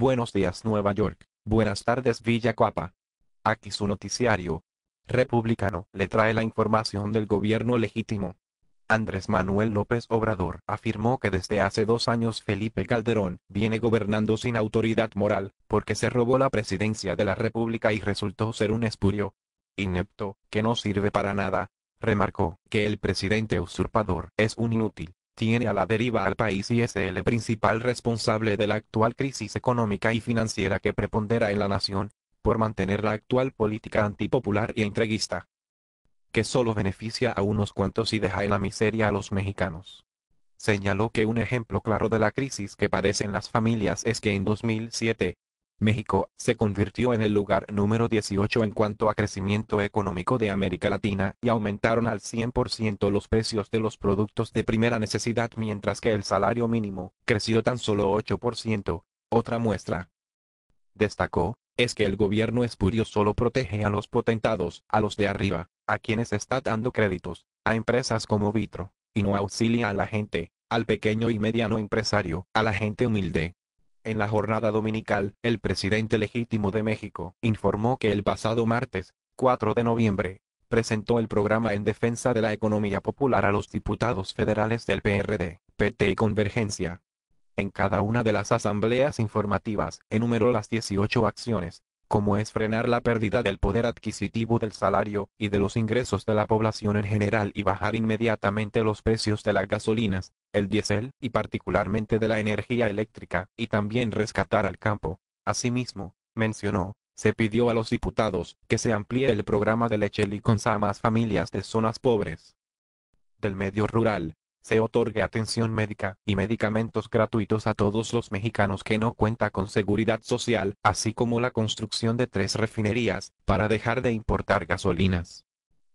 Buenos días Nueva York, buenas tardes Villa Coapa. Aquí su noticiario. Republicano le trae la información del gobierno legítimo. Andrés Manuel López Obrador afirmó que desde hace dos años Felipe Calderón viene gobernando sin autoridad moral, porque se robó la presidencia de la República y resultó ser un espurio. Inepto, que no sirve para nada. Remarcó que el presidente usurpador es un inútil tiene a la deriva al país y es el principal responsable de la actual crisis económica y financiera que prepondera en la nación, por mantener la actual política antipopular y entreguista, que solo beneficia a unos cuantos y deja en la miseria a los mexicanos. Señaló que un ejemplo claro de la crisis que padecen las familias es que en 2007, México se convirtió en el lugar número 18 en cuanto a crecimiento económico de América Latina y aumentaron al 100% los precios de los productos de primera necesidad mientras que el salario mínimo creció tan solo 8%. Otra muestra. Destacó, es que el gobierno espurio solo protege a los potentados, a los de arriba, a quienes está dando créditos, a empresas como Vitro, y no auxilia a la gente, al pequeño y mediano empresario, a la gente humilde, en la jornada dominical, el presidente legítimo de México informó que el pasado martes, 4 de noviembre, presentó el programa en defensa de la economía popular a los diputados federales del PRD, PT y Convergencia. En cada una de las asambleas informativas enumeró las 18 acciones como es frenar la pérdida del poder adquisitivo del salario y de los ingresos de la población en general y bajar inmediatamente los precios de las gasolinas, el diésel y particularmente de la energía eléctrica, y también rescatar al campo. Asimismo, mencionó, se pidió a los diputados que se amplíe el programa de y con a más familias de zonas pobres del medio rural, se otorgue atención médica y medicamentos gratuitos a todos los mexicanos que no cuenta con seguridad social, así como la construcción de tres refinerías, para dejar de importar gasolinas.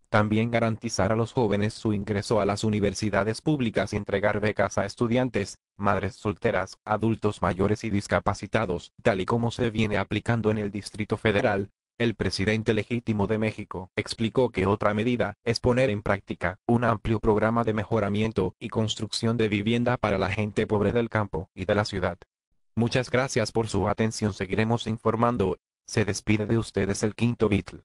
También garantizar a los jóvenes su ingreso a las universidades públicas y entregar becas a estudiantes, madres solteras, adultos mayores y discapacitados, tal y como se viene aplicando en el Distrito Federal, el presidente legítimo de México explicó que otra medida es poner en práctica un amplio programa de mejoramiento y construcción de vivienda para la gente pobre del campo y de la ciudad. Muchas gracias por su atención. Seguiremos informando. Se despide de ustedes el quinto Beatle.